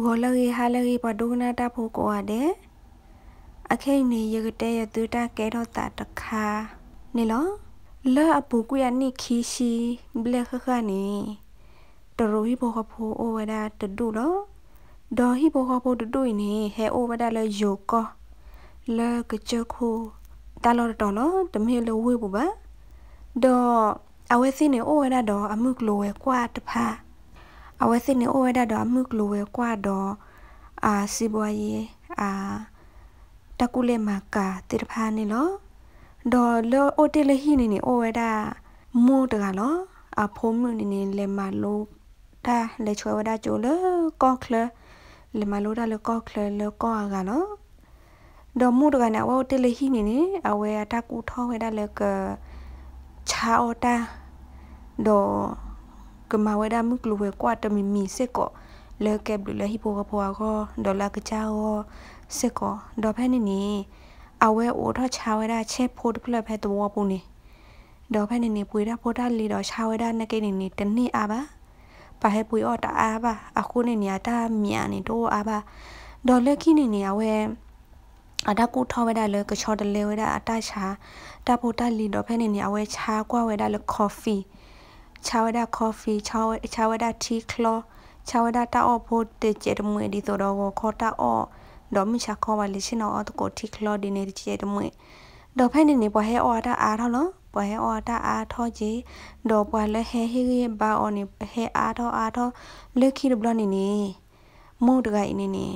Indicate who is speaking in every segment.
Speaker 1: ဂောလဂီဟာလဂီပဒုကနာတာဖိုကိုအတဲ့အခိနေရကတဲ့ရသူတာကဲတော့တာတခါနေလောလာအပူကွေနိခီရှိဘလက်ခခနီတရိုဟိဘောဖိုအိုဝဒါတဒူလောဒေါ်ဟိဘောဖိုတဒူနေဟဲအိုဝဒါလေယိုကောလာကချခုတာလောတော်လောတမေလဝေပူပါဒေါ်အဝဲစင်းနေအိုဝဒါဒေါ်အမှုကလိုဝဲကွာတဖာအဝသိနေအိုဝဲဒါတော့မှုကလိုဝဲကွာတော့အာစီဘွားရေအာတကုလေမကာတေတဖာနေလောဒေါ်လောအိုတေလဟိနေနေအိုဝဲဒါမိုးတကလော အဖိုးမှုနေနေလေမလိုဒါလေချွဲဝဲဒါကြိုလကော့ကလလေမလိုဒါလေကော့ကလလေကော့အကလောဒေါ်မိုးတကနာဝတေလဟိနေနေအဝဲတကူထောဝဲဒါလေကချာအိုတာဒေါ်ကမဝဲဒါမှုကလူဝဲကွာတမီမီစစ်ကောလေကဲဘလဟိပိုကပွားကောဒေါ်လာကချာကောစစ်ကောဒေါ်ဖဲနီနီအဝဲအိုထချာဝဲဒါချဲဖို့တပလဖဲတဘောပူနေဒေါ်ဖဲနီနီပွေဒါပိုတာလီတော့ချာဝဲဒါနကိနေနီတနည်းအားပါပါဟဲပွေအော်တာအားပါအခုနေနေရတာမြန်နေတော့အားပါဒေါ်လက်ခိနေနေရဝဲအဒါကူထောဝဲဒါလေကချော်တလေဝဲဒါအတချာတာပိုတာလီတော့ဖဲနေနေရဝဲချာကွာဝဲဒါလေကော်ဖီ chawada coffee chawada tea klo chawada ta o bo te che de mwe di to do go kho ta o do mi cha kho wa le shin o to ko tea klo di ne che de mwe do phain ni ne bo he o ta a tho lo bo he o ta a tho ji do bo le he he ba o ni he a tho a tho le khi de blo ni ni mo de ga ni ni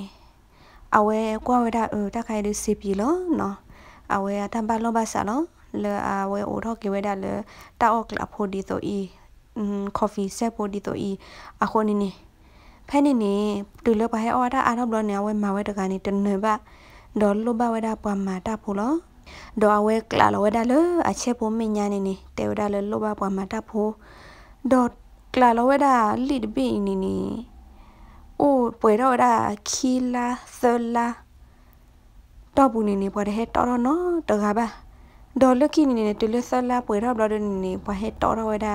Speaker 1: အဝဲကွာဝဲတာတခိုင်လူစီပြီလို့နော်အဝဲတံပါလောပါဆာလို့လေအဝဲအိုထောကေဝဲတာလေတောက်ကလဖို့ဒီဆိုဤကော်ဖီဆက်ပိုဒီတိုဤအခုနေနေဖဲနေနေတူလပါဟဲအော်ဒါအာတော့ဘလနေဝဲမဝဲတကနေတနေပါဒေါ်လိုဘဝဲဒါပမာတာဖူလောဒေါ်အဝဲကလာလဝဲဒါလအချက်ပုံမညာနေနေတေဝဒါလလိုဘပမာတာဖူဒေါ်ကလာလဝဲဒါလစ်ဘီနေနေโอ้ป่วยတော့ဒါခီလာဆလာတော့ဘူးနေနေပေါ်တဲ့တော်တော့နော်တကားပါဒေါ်လကီနေနေတူလဆလာပွေတော့ဘလော့နေနေပေါ်ဟဲတော်တော့ဝဲဒါ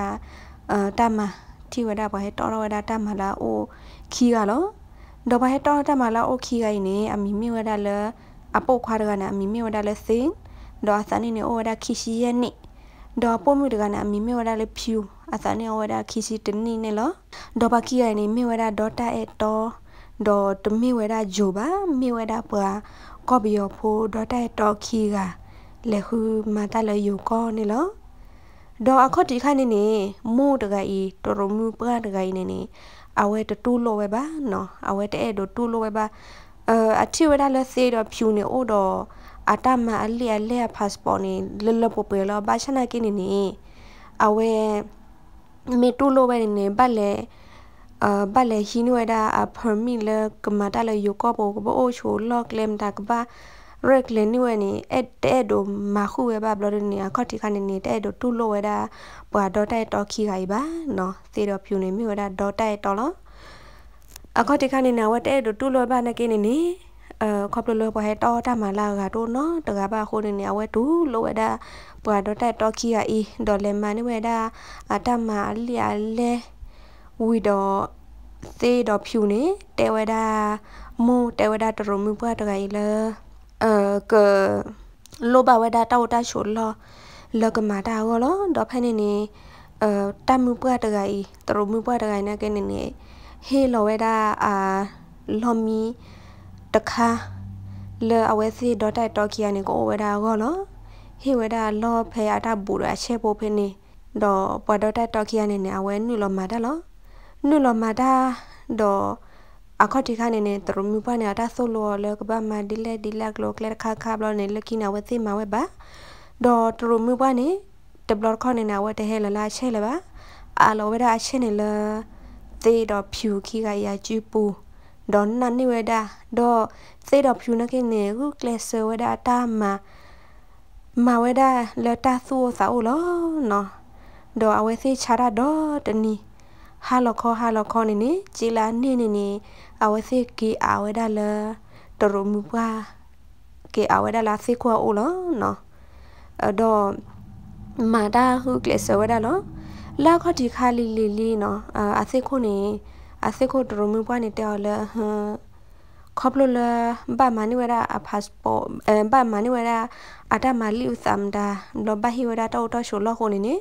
Speaker 1: အာတမထိဝဒဘာဟဲတော်ရဝဒတမလာအိုခီကလောဒဘာဟဲတော်တမလာအိုခီကိုင်းနေအမီမီဝဒလအပုတ်ခွာရကနအမီမီဝဒလစင်ဒေါ်အစနိနေအိုဝဒခီရှိယနိဒေါ်ပိုမီဒကနအမီမီဝဒလဖြူအစနိအိုဝဒခီရှိတနိနေလောဒေါ်ဘကီကိုင်းနေမီဝဒဒေါ်တာအတော်ဒေါ်တမီဝဒဂျိုဘာမီဝဒပွာကော်ဘီယိုဖိုဒေါ်တာအတော်ခီကလေခုမတလယူကောနေလောดออะคอดีค่ะนี่นี่โมตะกะอีตอรมูปะตะกะอีนี่นี่အဝဲတတူလိုပဲပါနော်အဝဲတဲ့တို့တူလိုပဲပါအအချီဝဲတာလဲစေတော့ဖြူနေဩတော့အတမအလျက်လက်ပတ်စပေါ်နေလလပပလဘာရှနာကင်းနေနေအဝဲမေတူလိုပဲနေဘတ်လဲအဘတ်လဲဟင်းဝဲတာအဖာမီလကမတာလဲယောကဘောဘောချိုလော့ကလမ်တာကဘာရက်လေနီဝနီအဲ့တဲ့ဒိုမခုဝဲပါဘလော်ဒနီအခေါတိခနေနေတဲ့ဒိုတူလိုဝဲတာပွာဒေါ်တိုက်တော်ခိခိုင်ပါနော်သေတော့ဖြူနေမြို့တာဒေါ်တိုက်တော်လောအခေါတိခနေနဝတဲ့ဒိုတူလိုပါနကိနေနီအဲခေါပလိုပေါ်ဟဲတော်တမလာကတို့နော်တကပါခိုးနေနေဝဲတူလိုဝဲတာပွာဒေါ်တိုက်တော်ခိခိုင်ဒေါ်လေမန်နီဝဲတာအတမအလျာလဲဝီတော့သေတော့ဖြူနေတဲဝဲတာမိုးတဲဝဲတာတရုံမြို့ပွားတကကြီးလား呃个罗巴维达到大学了，了个马达个咯，到派那呢，呃，大木不得个，到罗木不得个那个那呢，嘿罗维达啊，罗米得卡，了阿维斯到在到起啊那个维达个咯，嘿维达罗派阿达布罗切波派呢，到不到在到起啊那呢阿维努罗马达咯，努罗马达到。အခုဒီခါနေနေတရမူပနေတာဆိုလို့လေကဘာမဒီလက်ဒီလက်ကလောကလက်ခါခါဘလောနေလကိနာဝသိမဝဲပါဒေါ်တရမူပနေတဘလခေါနေနာဝတဟဲလလာချဲလပါအာလောဝဒအချင်းနေလသေတော့ဖြူခိကရာကျူပူဒေါ်နန်နိဝဒဒေါ်သေတော့ဖြူနကိနေဟုကလဆဝဒတာမမဝဒလတာဆူစာအိုလောနော်ဒေါ်အဝဲစေချာတာဒေါ်တနီဟာလခေါ်ဟာလခေါ်နေနေကြည်လာနေနေနေအဝစီကီအဝဲဒါလတရမူပွားကေအဝဲဒါလာစီခွာအိုလောနော်အတော့မာတာဟုကလစဝဲဒါလောလာခတိခါလီလီလီနော်အစီခုနေအစီခုတရမူပွားနေတယ်လဟခပ်လိုလဘာမနီဝရာအပတ်စပေါ်ဘာမနီဝရာအတမလီဥသမ်ဒါလောဘဟိဝရာတောတောရှိုလောခုနေနေ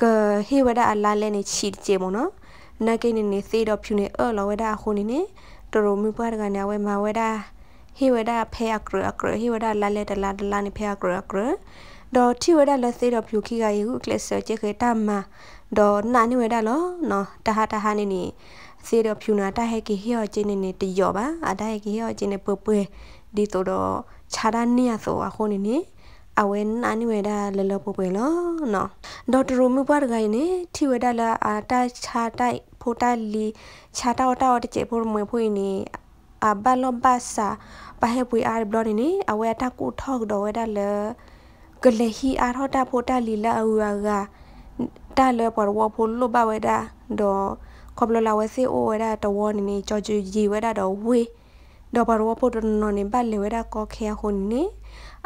Speaker 1: ကဟိဝရာအလာလဲနေချီချေမနော်နာကိနေနေသေးတော့ဖြူနေအော်လောဝဒါခုနေနေတော်တော်မြပွားတကနေဝဲမာဝဲဒါဟိဝဒါဖဲအကရအကရဟိဝဒါလာလေတလာတလာနေဖဲအကရအကရတော့ထိဝဒါလက်သေးတော့ဖြူခိကယေဟုကလစ်ဆာချေခေတမတော့နာနေဝဒါလောနော်တဟာတဟာနေနေသေးတော့ဖြူနာတဟဲကိဟိယောချင်းနေနေတယောပါအတဟဲကိဟိယောချင်းနေပွပွဒီတော့ခြားတာနေရဆိုအခုနေနေအဝဲနာနိဝဲဒါလလပပွေလောနော်ဒေါ်တရမူပါဒဂိုင်းနေထီဝဲဒါလာအတာချာတိုက်ဖိုတာလီချာတောက်တောက်တကျေဖို့မွေဖွေနေအဘလောဘာစာပဟေပွေအာဘလောနေအဝဲတာကူထောက်ဒေါ်ဝဲဒါလကလေဟီအာထောတာဖိုတာလီလာအူရာဂါတာလပေါ်ဝဖို့လဘဝဲဒါဒေါ်ခဘလလာဝဲစီအိုဝဲဒါတဝနေနေကြော်ကြီးဝဲဒါတော့ဝေးဒေါ်ပေါ်ဝဖို့တော့နော်နေဘတ်လေဝဲဒါကောခဲဟွန်နေ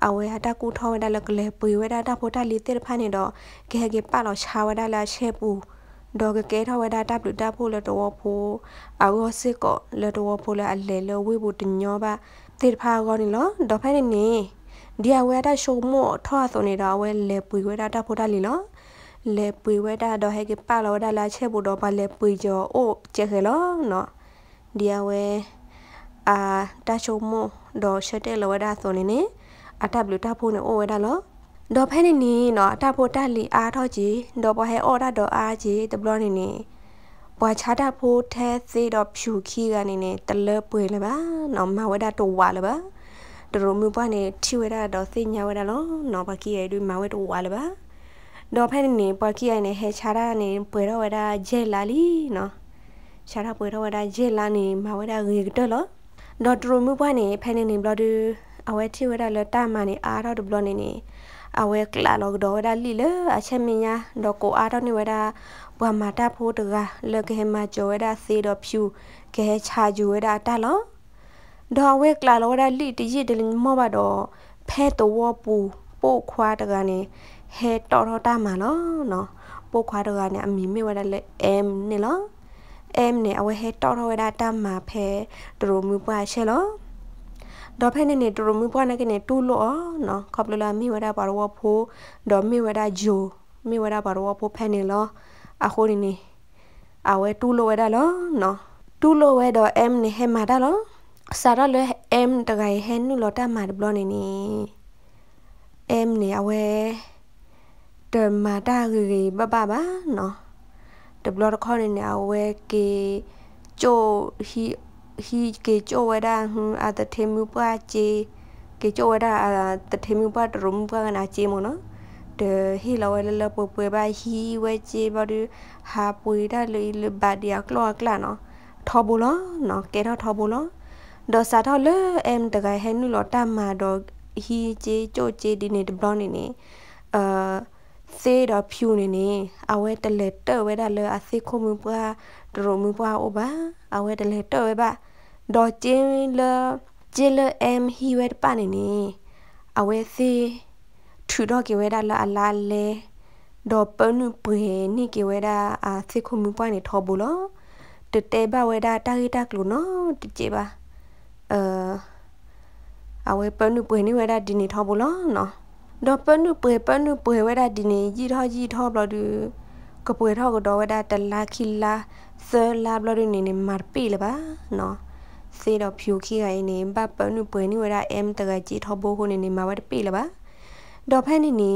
Speaker 1: အဝဲဟာတကူထောင်းဝဲတာလကလေပွေဝဲတာတဖို့တာလီတေဖာနေတော့ဂဲဂဲပလောက်ရှာဝဲတာလာရှဲပူဒေါ်ကကဲထဝဲတာတပလူတဖို့လတော်ဖို့အဝစစ်ကလတော်ဖို့လအလေလဝေဘူးတညောပါတေဖာကောနေလောဒေါ်ဖဲနေနေဒီအဝဲတာရှုံမော့ထောဆုံနေတော့ဝဲလေပွေဝဲတာတဖို့တာလီလောလေပွေဝဲတာတော့ဟဲ့ကပလောဒါလာချက်ဖို့တော့ပါလေပွေကြောအိုချက်ခဲလောနော်ဒီအဝဲအာတချုံမတော့ရှက်တဲ့လောဒါဆိုနေနေအတပ်လူတာဖို့နေအိုဝဲတာလောတော့ဖဲနေနီနော်အတပ်ဖို့တက်လီအားထောကြီးတော့ဘဟဲအော်တာတော့အားကြီးတဘလို့နေနီဘွာချတာဖို့แท้သေးတော့ဖြူခီကနေနေတလဲပွေလဲပါနော်မဝဲတာတော့ဝါလဲပါတို့မျိုးပွားနေထိဝဲတာတော့စိညာဝဲတာလောနော်ဘကီရဲ့ဒီမဝဲတော့ဝါလဲပါတော့ဖဲနေဘွာကီရဲ့နေဟဲချတာနေပွေတော့ဝဲတာဂျဲလာလီနော်ချတာပွေတော့ဝဲတာဂျဲလာနေမဝဲတာရေတော့လောတော့တို့မျိုးပွားနေဖဲနေနေဘလို့အဝဲတီဝဒါလတာမနီအာရောဒဘလနေနီအဝဲကလာလောဒေါ်ဒါလီလအချက်မညာဒေါ်ကိုအာရောနေဝဒါဘွာမာတာဖိုးတကလကဟမဂျိုဝဒါစေတော့ဖြူကဲချာဂျိုဝဒါတာလောဒေါ်ဝဲကလာလောဒါလီတရစ်တလမောဘတော့ဖဲတဝပူပို့ခွာတကနေဟဲတော်တော်တာမှာနော်နော်ပို့ခွာတကနေအမီမေဝဒါလေအမ်နေလောအမ်နေအဝဲဟဲတော်တော်ဝဒါတာမှာဖဲတို့မျိုးပွားရှဲလောดอเพนเนตรมุปานักเนตูโลเนาะขอบลลามีวดาปารวโพดอมีวดาโจมีวดาปารวโพเพนเนลออะโคนี่นี่อาเวตูโลวดาลอเนาะตูโลวดอเอ็มนี่เฮมาดาลอสาระเลยเอ็มตะไกเฮนนูลอตามาดบลอนี่นี่เอ็มนี่อาเวเดิมมาดากือบบ้าบ้าเนาะดบลอคอนี่นี่อาเวเกโจฮี hi ke cho wa da hu a ta the mu pa che ke cho wa da a ta the mu pa rum pa na che mo no de hi lo wa la po pe ba hi wa che ba du ha pu da le le ba dia klo kla no tho bu lo no ke tho tho bu lo do sa tho le em ta ga he nu lo ta ma do hi che cho che di ne de bron ne ne a စေတော့ဖြူနေနေအဝဲတလေတော့ဝဲတာလေအစေခုမူပွားဒရုံမူပွားဩပါအဝဲတလေတော့ဝဲပါဒေါ်ကျင်းလကျလအမ်ဟီဝက်ပါနေနေအဝဲစီထူတော့ကေဝဲဒါလာအလာလေဒေါ်ပနုပွေနိကေဝဲဒါအာသိခုမူပွားနေထောဘူးလောတတဲဘဝဲဒါတာဂီတာကလုနော်တကြပါအအဝဲပနုပွေနိဝဲဒါဒီနေထောဘူးလောနော်ဒေါ်ပနုပွေပနုပွေဝဲဒါဒီနေကြီးထောကြီးထောဘလို့ဒီကပွေထောကတော့ဝဲဒါတလာခိလာဆလာဘလို့ဒီနေမာပီလပါနော်စေတော့ဖြူခိခိုင်နေပပနုပွေနိဝရအမ်တကကြီးထဘိုးခုနေနေမှာဝတ်ပြီလပါဒေါ်ဖက်နေနေ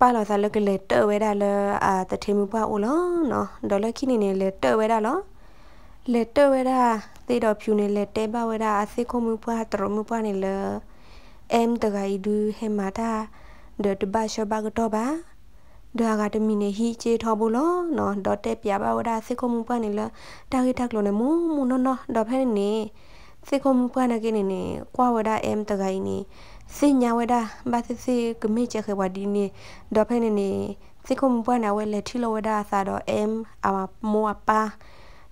Speaker 1: ပါလောသာလကလေတော်ဝဲတာလအာတထေမူပွားဦးလောနော်ဒေါ်လခိနေနေလေတော်ဝဲတာလောလေတော်ဝဲတာသေတော်ဖြူနေလေတဲပါဝဲတာအစေခုမူပွားတရမူပွားနေလေအမ်တကဤဒူဟေမာတာဒေါ်တဘာရှဘကတော့ပါဒါကတမီနေဟီချေထောဘူးလောနော်ဒေါ်တက်ပြပါဝဒါစေခုံမှုပွားနေလားတာဂိတက်လို့နေမူမူနော်နော်ဒေါ်ဖဲနေစေခုံမှုပွားနေကနေနေကွာဝဒါအမ်တဂိုင်းနေစင်ညာဝဒါဘာစစ်စေကမေချေခဲဝဒီနေဒေါ်ဖဲနေနေစေခုံမှုပွားနေဝဲလက်ထီလဝဒါစာတော့အမ်အမမောအပါ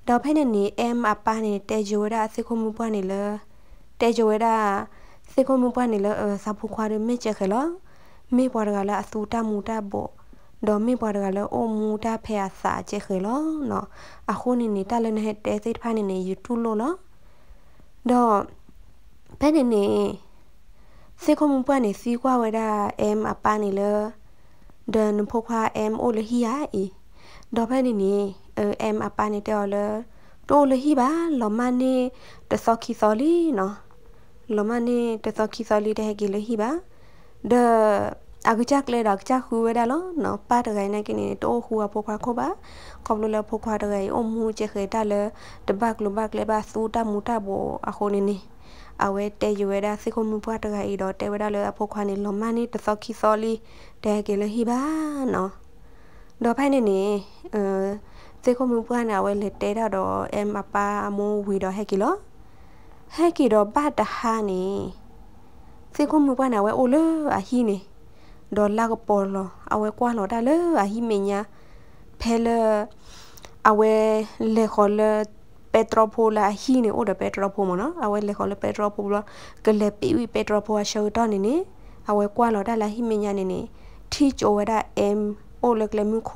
Speaker 1: ဒေါ်ဖဲနေနေအမ်အပါနေတဲဂျိုဝဒါစေခုံမှုပွားနေလားတဲဂျိုဝဒါစေခုံမှုပွားနေလားစာဖူခွာရမေချေခဲလားမေပေါ်ကလာအစူတမူတဘောดอมมีปอดกันแล้วโอมูตาเพอาสาเจเคยลอเนาะอะคูนี่นี่ตาเลยนะเฮ็ดเตซิพานี่นี่ยูทูโลเนาะดอแป้นี่นี่ซิคอมปานี่ซีกว่าไว้ดาเอ็มอะปานี่เลเดินพกพาเอ็มโอเลฮิยาอีดอแป้นี่นี่เออเอ็มอะปานี่เตอเลโตเลฮิบาลอมานี่ตะซอคิซอลีเนาะลอมานี่ตะซอคิซอลีเตเฮกิเลฮิบาเดอအခုချက်လေတော့ချက်ခူဝဲဒါလောနော်ပါတကိုင်းနေကိနေတိုးခူဝဖိုခွာခိုပါကောဘလလဖိုခွာတကိုင်းအမှုချက်ခေတလေတဘကလဘကလေပါစုတမူတဘောအခုနေနေအဝဲတဲယူဝဲဒါစိခုမှုပွားတကိုင်းတော့တဲဝဲဒါလေအဖိုခွာနေလောမနေတစောခီစောလီတဲကေလဟိပါနော်တော့ဖိုင်နေနေအဲစိခုမှုပွားနာဝဲလေတဲတော့အမပါမူဝီတော့ဟဲ့ကီလောဟဲ့ကီတော့ဘတ်တဟာနေစိခုမှုပွားနာဝဲအိုလေအဟီနေดอลลาร์ก็ปอลเอาไว้กว่าหลอได้เลยอะฮิเมญาเพลเอาไว้เลขอลเปโตรโพลาฮีเนี่ยโอเดเปโตรโพมเนาะเอาไว้เลขอลเปโตรโพลก็เลยปิวิเปโตรโพอาเชอตอนนี้นี่เอาไว้กว่าหลอได้ละฮิเมญาเนี่ยนี่ที่โจไว้ได้เอ็มโอเล็กเลมิโค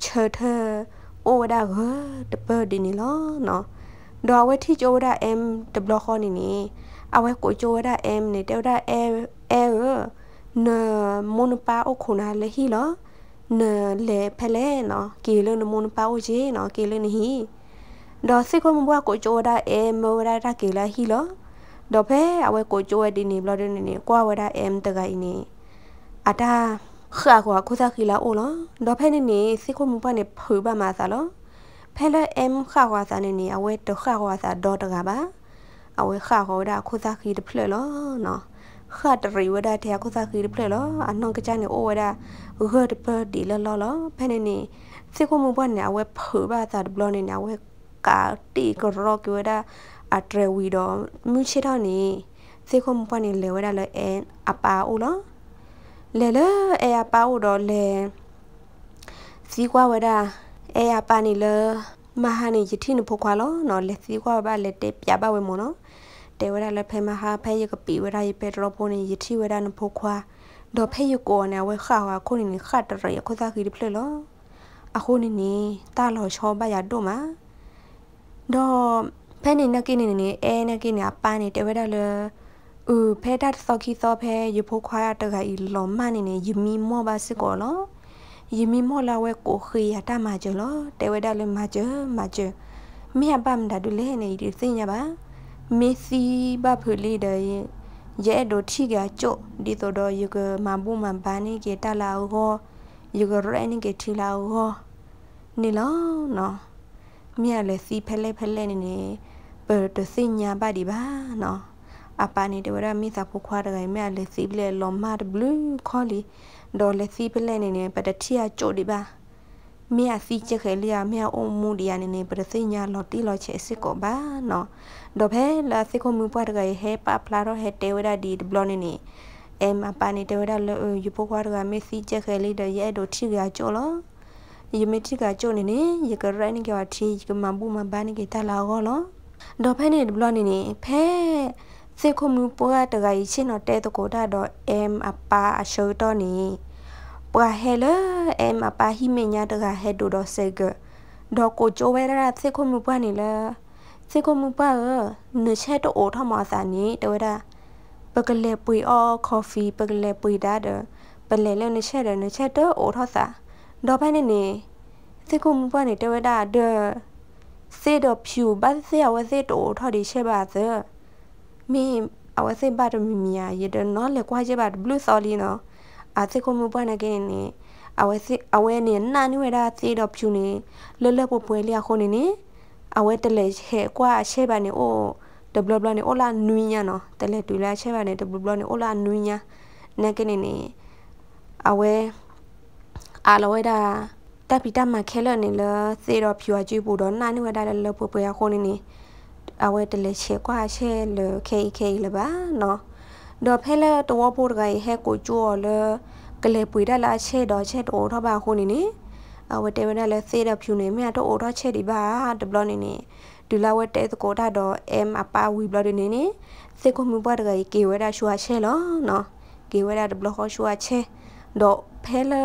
Speaker 1: เชอเธอโอไว้ได้เฮ้อเดเปอร์ดินี่ล้อเนาะดอไว้ที่โจไว้ได้เอ็มเดบลอคอนี่นี่เอาไว้กูโจไว้ได้เอ็มเนี่ยเดวได้เอเอเอ na monpa o khona le hi lo na le phele no ki le na monpa o je no ki le ni hi do se ko mbwa ko jo da e mo da da ki la hi lo do phe awe ko jo e di ni blo de ni ni kwa wa da em ta ga ni ata kha ko ko sa ki la o lo do phe ni ni se ko mbwa ne phu ba ma sa lo ဖဲလအမ်ခါဝါစာနေနေအဝဲတခါဝါစာဒေါ်တကပါအဝဲခါခေါ်တာခုစားခီတဖလလောနော်ခါတရီဝဒတဲ့ခုစားခီရပြလေလောအနောင်ကကြနေအိုဝဒဂတ်ပဒီလလောလောဖနေနေစေကမှုဘနေအဝဲဖေဘာသာဘလနေနေအဝဲကာတီကရောကဝဒအထရဝီတော့မြူချေတော့နေစေကမှုဘနေလေဝဒလဲအန်အပါအိုလောလေလေအဲအပါအိုတော့လေစီကွာဝဒအဲအပါနေလေမဟာနေယတိနဖို့ခွာလောနော်လေစီကွာဘာလေတေပြပါဝဲမောနော်แต่เวลาเราเพมาหาเพยกับปีเวลาไปรบนยที่เวลานพกควาดอเพยกอเนี่ยไว้ข่าวคนนี้ขาดอะไรก็จะคือดิเพลออะคนนี้ตาหล่อชอบบายาดมาดอเพนี่นักกินนี่เอนักกินเนี่ยปานี่แต่เวลาเลยเออเพดัดซอกีซอเพยพกควาตะไกหลอมมานี่เนี่ยยมีมอบาสิกอลอยมีมอลาเวโกคือตามาเจอลอแต่เวลาเลยมาเจอมาเจอมีอะบัมดาดูเลเนี่ยดิสิญะบาမေစီဘဖလေဒယရဲဒိုထိကကျိုဒီတော့တော့ယူကမဘူမန်ဘာနေကေတလာဟော ယူကရဲနေကေထီလာဟောနေလောနော်မြက်လေစီဖဲလဲဖဲလဲနေနေပေတစညာပါဒီပါနော်အပနီတဝရမိစာဖုခွာတယ်မြက်လေစီလေလောမတ်ဘလူးခေါ်လီဒေါ်လေစီဖဲလဲနေနေပတတိယကျိုဒီပါမြက်စီချက်ခဲလျာမြက်အုံမူဒီရနေနေပတစညာလော်တီလော်ချဲစစ်ကောပါနော်ดอเพลาสิคมือปวดไกเฮปาพลาโรเฮเตวดาดีบลอนี่นี่เอ็มอปานิเตวดาลอยู่ปควาดกาเมซี่เจเคลีเดเยโดทิกาโจลอยเมทิกาโจนี่นี่ยกไรนี่กว่าทีกมาบูมาบานี่กตาลาโกลอดอเพนี่บลอนี่นี่เพစေခုမှုပွားတကကြီးချင်းတော့တဲတကိုတာတော့ M အပါအရှိုးတော့နေပွားဟဲလ M အပါဟိမညာတကဟဲတူတော့စေကဒေါ်ကိုချိုဝဲရစေခုမှုပွားနေလားစေကမှုပါနချက်တော့အောထမစာနေတဝဒပကလေပွေအောကော်ဖီပကလေပွေဒါဒပလေလနချက်တော့နချက်တော့အောထစာတော့ဖက်နေနေစေကမှုပါနေတဝဒဒစေတော့ဖြူဘာစေအဝစေတော့ထော်ဒီချက်ပါစမင်းအဝစေပါတမီမီယာရတဲ့နော်လေကွာချက်ပါဘလူးဆော်လီနော်အစေကမှုပါနေကနေနေအဝစေအဝဲနေနာနေဝဒစေတော့ဖြူနေလလပပွဲလျာခုန်နေနေအဝဲတလေဟဲကွာအရှေ့ပါနေအိုဒဘလဘလနေအိုလာနွိညာနော်တလေတူလာအရှေ့ပါနေဒဘလဘလနေအိုလာနွိညာနက်ကနေနေအဝဲအလဝဲဒါတပိတမခဲလနေလသေတော့ဖြူအကျွေးပို့တော့နာနေဝဒါလပပရခုံးနေအဝဲတလေချေကွာချေလခေခေလပါနော်တော့ဖဲလတော်ပို့တကဟဲကိုကျော်လကလေပွေတလာချေတော့ချေတော်ထပါခုံးနေနေဝတေဝနဲ့လဲသေးတဲ့ဖြူနေမြတော့အော်တော့ချက်ဒီပါဒဘလနေနေဒူလာဝတဲသကိုတာတော့ M အပါဝီဘလနေနေစေကိုမှုပွားတကကြီးကေဝဲတာရှူအချက်လောနော်ကေဝဲတာဒဘလဟောရှူအချက်တော့ဖဲလာ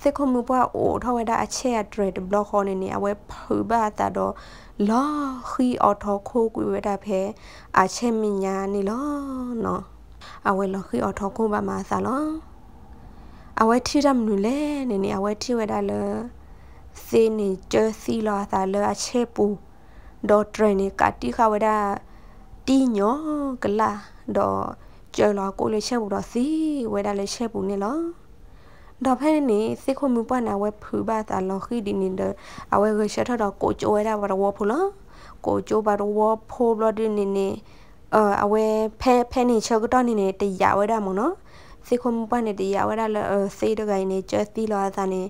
Speaker 1: စေကိုမှုပွားအော်ထဝဲတာအချက်အဒရဒဘလဟောနေနေအဝဲဖူပါတာတော့လာခီအော်ထခိုးကွေဝဲတာဖဲအချက်မညာနေလောနော်အဝဲလခီအော်ထခိုးပါမှာစာလောအဝဲထီရမနူလေနေနေအဝဲထီဝဲဒါလစေနေဂျာစီလာသာလအချေပူဒေါ်ထရနေကတိခဝဒါတီညောကလာဒေါ်ကျော်လာကိုလေချေပူတော့စီဝဲဒါလေချေပူနေလောဒါဖဲနေစိခုမှုပနာဝဲဖူပါတာလောခိဒီနေတဲ့အဝဲရရှထတော့ကိုကျိုးဝဲတာဘာဝဖူလားကိုကျိုးဘာဝဖိုးဘလဒီနေနေအဝဲဖဲဖဲနေချက်တော့နေနေတရားဝဲတာမနော်စိခုံပနေတီယာဝရလစေတကိုင်းနေချက်သီလာသာနေ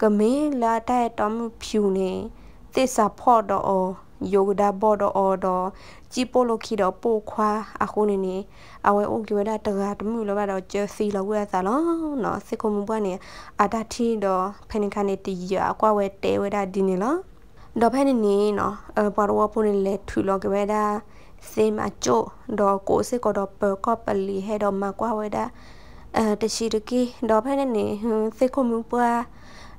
Speaker 1: ကမင်းလာတဲ့တော်မဖြူနေသစ္စာဖော့တော့အော်ယောဂဒဘောတော့အော်တော့ជីပိုလိုခီတော့ပိုခွာအခုနေနေအဝဲအိုကွေတာတကတမှုလောကတော့ချက်စီလောဝဲသာလောနော်စိခုံပွားနေအတာထီတော့ဖနင်ခနေတီယာကွာဝဲတဲဝဲတာဒီနေလောတော့ဖဲနေနေနော်အပါရောဖုန်လေထူလောကွေတာစေမချိုတော့ကိုစစ်ကတော့ပကပလီဟဲတော့မကွာဝဲတာအဲတရှိတကီတော့ဖဲနေနေစိတ်ခုမှုပွား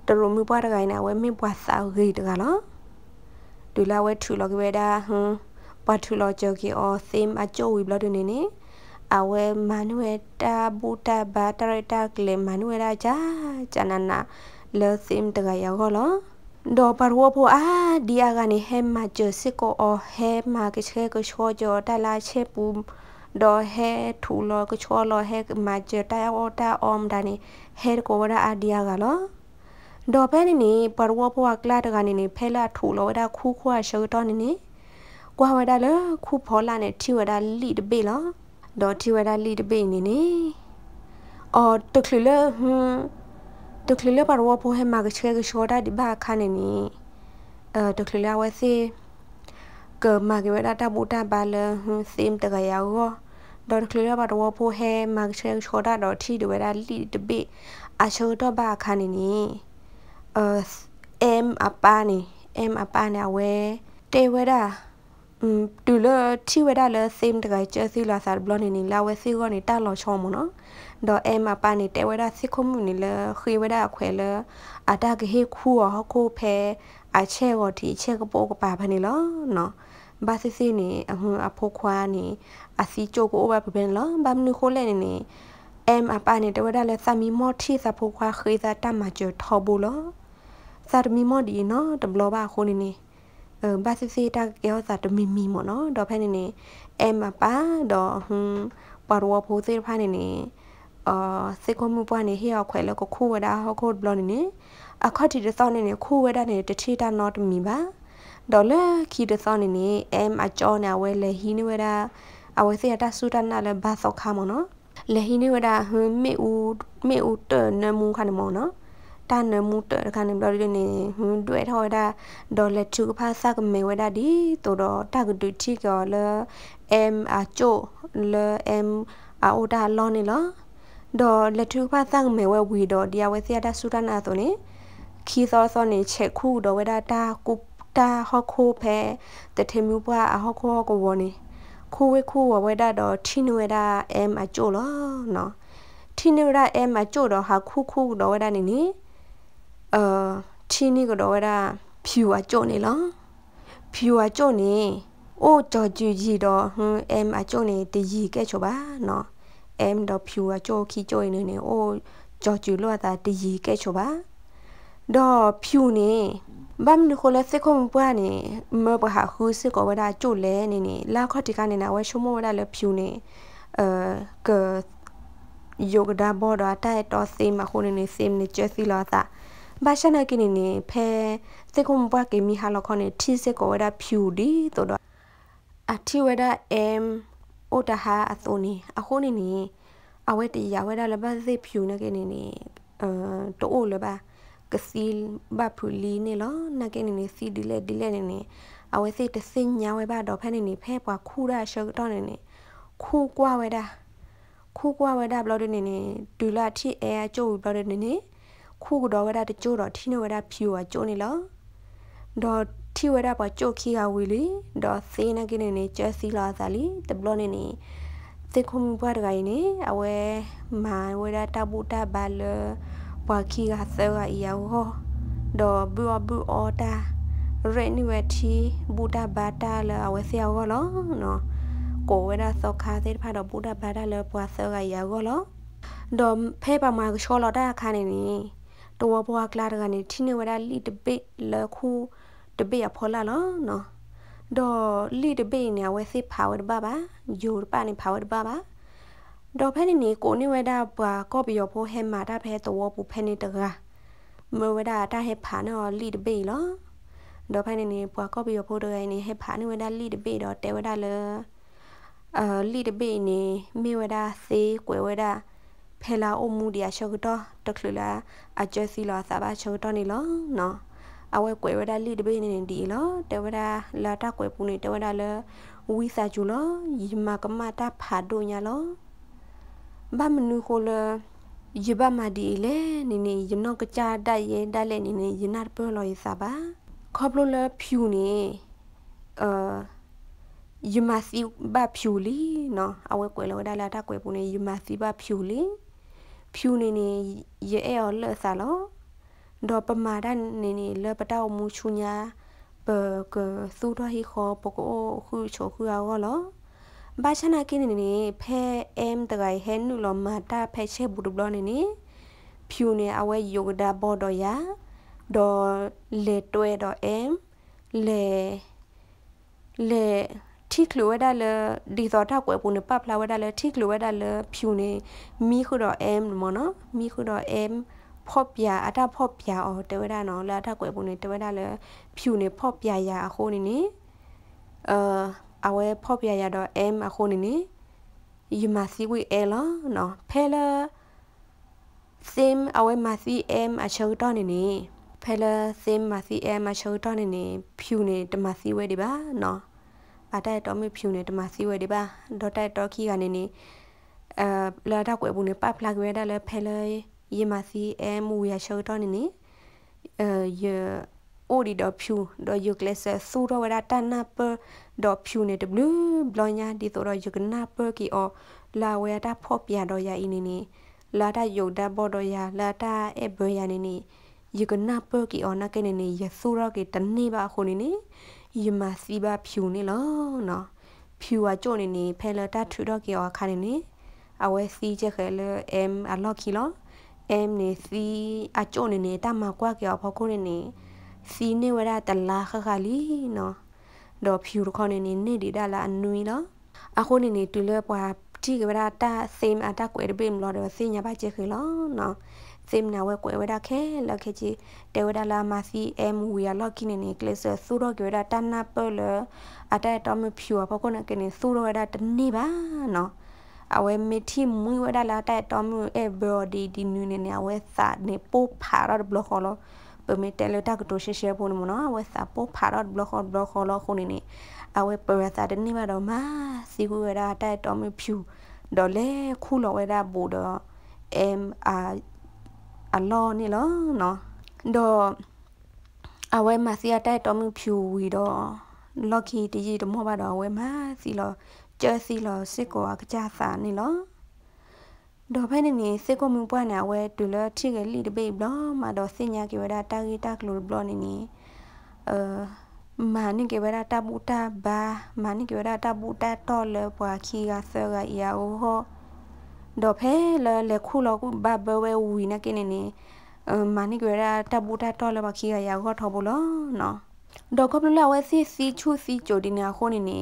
Speaker 1: တရမှုပွားတကိုင်းနာဝဲမင်းပွားစာဂိတကနော်ဒူလာဝဲထူလောကဝဲတာဟွန်းပတ်ထူလောကြောကီအောသိမ်အချိုဝီဘလော့ဒနေနေအဝဲမနွေတာဘူတာဘာတရတာကလေမနွေရာဂျာဂျာနနာလေသိမ်တကရောကောလောတော့ပါရဝဖို့အာဒီယာကနေဟဲမကျစစ်ကိုအောဟဲမကချေကိုချောကြောတလာချေပူดอเฮถูลอกชัวลอเฮมาเจอตาออตาออมดานี่เฮโกวดาอาเดียกาลอดอเปนี่นี่ปรวพวกลาดกานี่นี่เพลาถูลอดาคู่คู่ชอตอนี่นี่กว่าวดาลอคู่พอลาเนี่ยทิวดาลีดเบลอดอทิวดาลีดเบนี่นี่ออตึกลือฮึตึกลือปรวพวให้มากเชกชอดาดิบาคานี่นี่เออตึกลือวะซีကမာကဝဒတာဘူတာဘာလဟင်းစင်တကရောดอนเคลียร์บัดว่าผู้แห่มักเชิงโชดาดอที่ดูเวลาลีดบิอาโชดอบาคันนี้เออเอ็มอปานี่เอ็มอปานี่เวเตเวดาอืมดูเลที่เวดาเลซิมตะไกเจอซิลาซาบลอนี่นี่ลาเวซิกอนี่ตาลอชอมเนาะดอเอ็มอปานี่เตเวดาซิคุมนี่เลคุยเวดาแขวเลอาตากะเฮคู่อเฮาโคเพอาเชกอที่เชกโปกปาพันนี่ลอเนาะบาซิซีนี่อหืออพกควานี่อาซีโจโกโอบาเป็นลอบามนูโคเลนี่นี่เอ็มอัปานี่ตะวดาและสามีมอที่สะพกควาเคยจะตัมมาเจอทอบูลอสามีมอดีเนาะตําลอบาโคนี่นี่เออบาซิซีตะเกียวสาตมีมีหมดเนาะดอแพนี่นี่เอ็มอัปาดอหือปารวโพเซพานี่นี่เออสิกมูปานี่เฮียแขวแล้วก็คู่วดาเฮาโคดบลอนี่นี่อคอติตะซอนี่นี่คู่วดานี่ตะทีตะนอตมีบาဒေါ်လာခီတသောနေနေအမ်အချောနာဝဲလေဟီနဝရာအဝဲစီတာဆူတနာလေဘာသောခါမနော်လေဟီနဝရာဟမေဦးမေဦးတနမူခနမနော်တန်နမူတခါနေဘလော်ဒီနေဟွန်းတွေ့ထော်တာဒေါ်လက်ချူဖာစကမေဝဒါဒီတိုတော့တကတူတီကောလအမ်အချိုလအမ်အိုဒါလောနေလောဒေါ်လက်ထူဖာစကမေဝဝီဒေါ်ဒီယဝဲစီယာတာဆူဒနာဆိုနေခီသောသောနေချက်ခုဒေါ်ဝဲဒါတာကူတာဟခုဖဲတထေမျိုးပွားအဟခုကိုဝနေခုဝဲခုဝဝဲတာတော့ထိနွေတာအမ်အကျို့လောနော်ထိနွေတာအမ်အကျို့တော့ဟာခုခုတော့ဝဲတာနေနေအာထိနီကတော့ဝဲတာဖြူအကျို့နေလောဖြူအကျို့နေအိုကြော်ကြည့်ကြည့်တော့ဟွန်းအမ်အကျို့နေတည်ကဲချောပါနော်အမ်တော့ဖြူအကျို့ခီကျို့နေနေအိုကြော်ကြည့်လို့တာတည်ကဲချောပါတော့ဖြူနေဘမ်နုခလသေခုံပွားနေမဘဟာခုစကဝဒကျိုလဲနေနေလာခတိကနေနာဝဲရှုံမဝဒလည်းဖြူနေအဲကယောဂဒါဘောဒါတိုက်တော်စေမခုနေနေစေမနေကျစီလာတာဘာရှနာကိနေနေဖဲသေခုံပွားကေမီဟာလခနေထီစကဝဒဖြူဒီတော့အထီဝဒအမ်အိုတဟာအသွနေအခုနေနေအဝဲတီရဝဲဒါလည်းဘာစေဖြူနေကိနေနေအဲတို့လဘာကစီဘပူလီနေလောနာကဲနေနေစီဒီလေဒီလေနေနေအဝဲစိတ်တစင်ညာဝဲဘတော့ဖဲနေနေဖဲပွားခူရရှော့တော့နေနေခူကွာဝဲတာခူကွာဝဲတာဘလို့နေနေဒူလာထိအဲအကျိုးဘလို့နေနေခူကတော့ဝဲတာတကျိုးတော့ထိနေဝဲတာဖြူဝါကျိုးနေလောတော့ထိဝဲတာပွားကျိုးခီကဝီလီတော့စေးနေကနေနေကျဲစီလာစားလီတဘလို့နေနေသိခုံဘွားတကိုင်းနေအဝဲမာဝဲတာတဘူတာဘလပွားခီကဆဲဝါယောဟောဒေါ်ဘူဘူအော်တာရဲနီဝတီဘူတာဘာတာလာဝဲဆဲယောလောနော်ကိုဝဲတာစောခါသေးတဖာတော့ဘူတာဘာတာလာပွားဆဲဝါယောလောဒေါ်ဖဲပါမာချောလော်တာခါနေနီตัวบัวกลาดกันนี่ที่นี่ว่าลีดเบลคูดเบอพอละเนาะเนาะดอลีดเบเนี่ยเวสิพาวเดบ้าบ้าอยู่ป่านี่พาวเดบ้าบ้าဒေါ်ဖဲနီနီကိုနိဝဲဒါဘာကော်ပီယောဖိုဟဲမာတာဖဲတော်ပူဖဲနီတရာမဝဲဒါတာဟဲဖာနော်လီတပေလောဒေါ်ဖဲနီနီဘာကော်ပီယောဖိုတရိုင်းနေဟဲဖာနိဝဲဒါလီတပေတော့တဲဝဲဒါလေအာလီတပေနေမိဝဲဒါစေးကွယ်ဝဲဒါဖဲလာအိုမူဒီယာရှော့ကတော့တခလူလာအကျစီလာစပါရှော့တော့နေလောနော်အဝဲကွယ်ဝဲဒါလီတပေနေနေဒီလောတဲဝဲဒါလာတာကွယ်ပူနေတဲဝဲဒါလေဝီစာဂျူလောယီမာကမတာဖာဒိုညာလောဘာမနူခိုလာယဘမဒီလေနိနိယနောကကြတိုက်ရင်တိုက်လေနိနိယနာပလောရစပါခေါပလိုလဖြူနေအာယမစီဘဖြူလီနော်အဝဲကွယ်လောဒါလာတာကွယ်ပူနေယမစီဘဖြူလီဖြူနေနေရဲအော်လဲ့စာလောတော့ပမာဒနေနေလဲ့ပတောက်မူချူညာဘကစူတော်ဟီခေါပကိုခုချိုခုအောလောဘာချနာကိနေနေဖဲအမ်တကိုင်ဟဲနူလောမာတာဖဲချေဘူဒဘလောနေနေဖြူနေအဝဲယောဂဒဘောဒယာဒေါ်လေတွဲဒေါ်အမ်လေလေထိကလိုဝဒါလေဒီသောတာကွယ်ပုန်ပပလာဝဒါလေထိကလိုဝဒါလေဖြူနေမိခုတော့အမ်မနော်မိခုတော့အမ်ဖော့ပြအတဖော့ပြအော်တဝဲဒါနော်လာထကွယ်ပုန်နေတဝဲဒါလေဖြူနေဖော့ပြရာအခိုးနေနေအာအဝဲဖော့ပြရတော့ M အခုနေနေယမစီဝီ L နော်ဖဲလာ sim အဝဲမစီ M အချိုးတော့နေနေဖဲလာ sim မစီ M အချိုးတော့နေနေဖြူနေတမစီဝဲဒီပါနော်အတိုက်တော့မဖြူနေတမစီဝဲဒီပါဒေါ်တိုက်တော့ခီကနေနေအဲလာတော့ကွယ်ဘူးနေပပလာကွယ်တယ်ဖဲလာယမစီ M ဝီအချိုးတော့နေနေအဲယ ori da phu da yo klese su ro wa ta na per ดอพิวเนบลูบลอยาดีตัวรอยู่กันหน้าเปอร์กีออลาเวดาพ่อปียดอยาอินนี่ลาดาโยดาบอดอยาลาดาเอเบยานี่นี่อยู่กันหน้าเปอร์กีออนักเกนนี่ยาสู้รอกีตันนี่บาคนนี่ยมาสีบาพิวนี่ล้อเนาะพิวอาโจนี่นี่เพลดาทุดอกีออคานี่นี่เอาไว้ซีเจเคเลเอ็มอัลล็อกคีล้อเอ็มนี่ซีอาโจนี่นี่ตามมากว่ากีออพอคนนี่ซีนี่เวลาแต่ลาค่ะคาลีเนาะดอผิวคอนี่นี่นี่ดีดาละนุยเนาะอะคนนี่นี่ตุเลปวาทีกเวลาตาเซมอะตากวยเบมรอดอซิญาบาเจคือลอเนาะเซมนาเวกวยเวลาแค่แล้วแค่จีเตวดาละมาซีเอ็มวีอะลอกินี่นี่เกลเซซูรอเกวดาตันนาเปลอะตาตอมผิวอะพอคนน่ะเกนี่ซูรอดาตนี่บาเนาะအဝဲမတိမွေးဝဒလာတဲ့တော်မူအဘဒီဒီနူနေနေအဝဲစာနေပူဖာရဘလခလော permitele ta kuto she she pun mono awe sapo pharot blok hot blok holo khuni ni awe perasa de ni ma do ma si gu ra ta to mi phu do le khu lo we ra bu do em a a lo ni lo no do awe ma si ta to mi phu wi do lucky ti ji do mo ba do awe ma si lo jersey lo sikwa ka ja sa ni lo ဒေါ်ဖဲနေနေစေကိုမူပွားနာဝဲဒူလထိကလီတပေဘလမတော့စညာကေဝဒတာဂီတာကလိုဘလနေနေအဲမာနိကေဝဒတာဘူတာဘာမာနိကေဝဒတာဘူတာတော်လပွားခီကဆရာယာဟောဒေါ်ဖဲလလေခုလကုဘဘဝဲဝီနကေနေနေမာနိကေဝဒတာဘူတာတော်လပွားခီကယာဟောထောဘလနော်ဒေါ်ကပလဝဲစီစီချူစီဂျိုဒီနာခိုနေနေ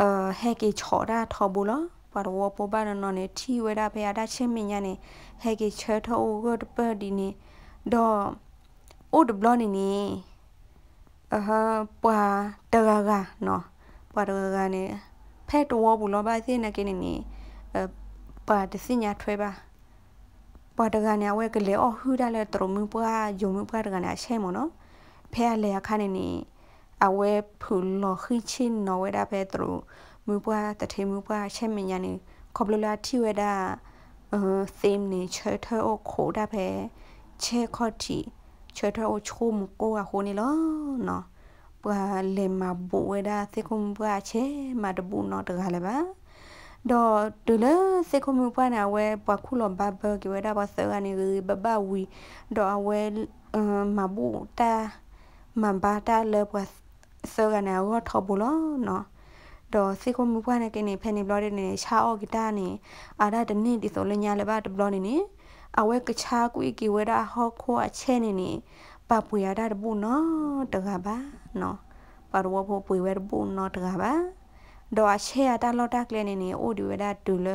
Speaker 1: အဲဟဲကေချော်တာထောဘလောပါရဝပဘနနော်နေထီဝဲတာဖရာတာချင်းမြညာနေဟဲကီချဲထောဂတ်ပဒီနေဒေါ်အိုဒဘလနီနေအဟပွာတရာကနော်ပွာတရာကနေဖဲတဝဘူးလောပါသိနေကိနေနေအပါတစညာထွဲပါပွာတရာနေဝဲကလေအဟူဒါလေတရမူပွာယုံမူပွာတရာနေအရှိမနော်ဖဲလေအခါနေနေအဝဲဖူလောခိချင်းနော်ဝဲတာဖဲတရူမူပွားတထေမူပွားချက်မညာနေခေါပလလာထိဝဲတာအသင်းနေချေထောခိုးတာပဲချေခေါတိချေထောချိုမကိုအဟိုနေလောနော်ပွာလေမဘူဝဲတာစေကုံပွားချေမတဘူးနော်တကားလည်းပါတော့ဒူလစေခုမူပနာဝဲပွားခုလွန်ဘဘကွေဒါဘဆာနီဘဘဝီတော့အဝဲမဘူတာမဘာတာလပွားဆာနာဝထဘူလောနော်တော့စီကိုမူပွားနဲ့ကိနေဖဲနေဘလော့တဲ့နေရှာအော့ဂီတာနေအာရတနေတီဆိုလညာလဘတဘလော့နေနေအဝဲကချာကွီကီဝဲတာဟော့ခိုအချဲနေနေပပူရတာတပူနော်တကပါနော်ပါရဝဖို့ပွေဝဲတပူနော်တကပါတော့အချဲရတာလော့တာကလေးနေနေအိုဒီဝဲတာဒူလ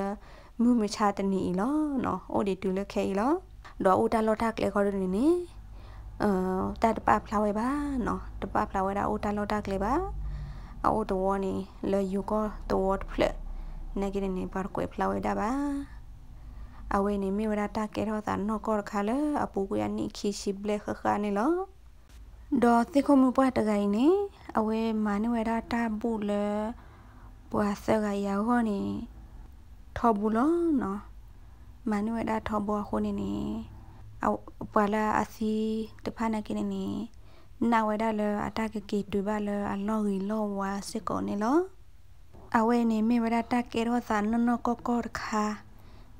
Speaker 1: မူမချတနီလောနော်အိုဒီဒူလခဲလောတော့အိုတာလော့တာကလေးခေါ်နေနေအဲတတပဖလာဝဲပါနော်တပဖလာဝဲတာအိုတာလော့တာကလေးပါအဝတဝနီလေယူကောတဝတ်ဖလက်နေကိနေပါကွေဖလာဝေဒါပါအဝေနေမိဝရတာကေရောတာနောကောခါလေအပူကရနိခိရှိဘလေခခနီလောဒေါ်သိခမှုပွားတကိုင်းနေအဝေမာနဝရတာပုလေပွားဆကရဟောနေထောဘူးလောနော်မာနဝရတာထောဘောခုနေနေအပွာလာအစီတဖနာကိနေနေနာဝဲဒါလအတကကီတူပါလအလောရီလောဝါစကောနေလောအဝဲနေမေဝဒတကေရောသနနကောကောခာ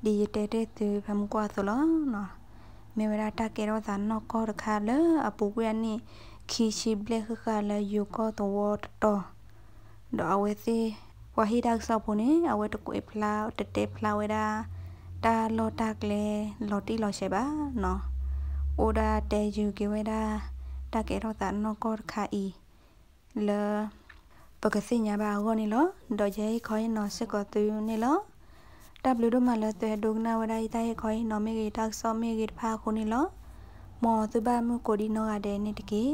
Speaker 1: ဒီတေတေသူဖမ်ကွာသလောနော်မေဝဒတကေရောသနကောခာလအပူကွေနိခီရှိဘလက်ခာလယူကောတဝတ်တော့ဒအဝဲစီဝဟိဒါဆောပုန်အဝဲတကွေဖလာတတေဖလာဝဲဒါတာလောတာကလေလော်တီလော်ရှေပါနော်အိုဒါတေယူကေဝဲဒါတာကေရောတာနောကောခာအီလပကစီညာဘာဂိုနီလောဒိုဂျေခိုင်နောစကောတူနီလော W တို့မှာလည်းတဲဒုကနာဝဒိုင်တဲ့ခိုင်နော်မီဂီတက်ဆောမီဂီဖာခုနီလောမောသဘမှုကိုဒီနောရတဲ့နေတကီ